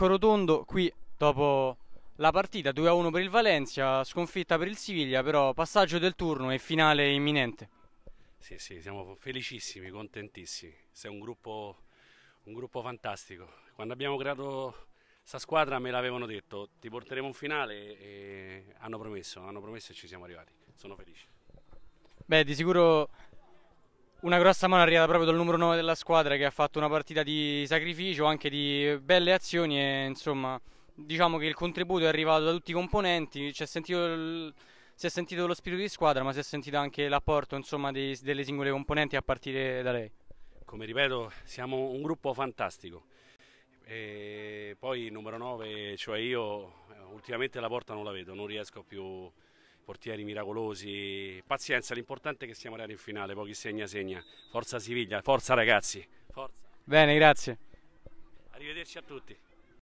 Marco Rotondo qui dopo la partita 2-1 per il Valencia, sconfitta per il Siviglia, però passaggio del turno e finale imminente. Sì, sì, siamo felicissimi, contentissimi. Sei un gruppo, un gruppo fantastico. Quando abbiamo creato questa squadra me l'avevano detto, ti porteremo in finale e hanno promesso, hanno promesso e ci siamo arrivati. Sono felice. Beh, di sicuro una grossa mano arrivata proprio dal numero 9 della squadra che ha fatto una partita di sacrificio, anche di belle azioni e insomma diciamo che il contributo è arrivato da tutti i componenti, si è sentito, il, si è sentito lo spirito di squadra ma si è sentito anche l'apporto delle singole componenti a partire da lei. Come ripeto siamo un gruppo fantastico, e poi il numero 9, cioè io, ultimamente la porta non la vedo, non riesco più portieri miracolosi, pazienza, l'importante è che siamo arrivati in finale, pochi segna segna, forza Siviglia, forza ragazzi, forza. Bene, grazie. Arrivederci a tutti.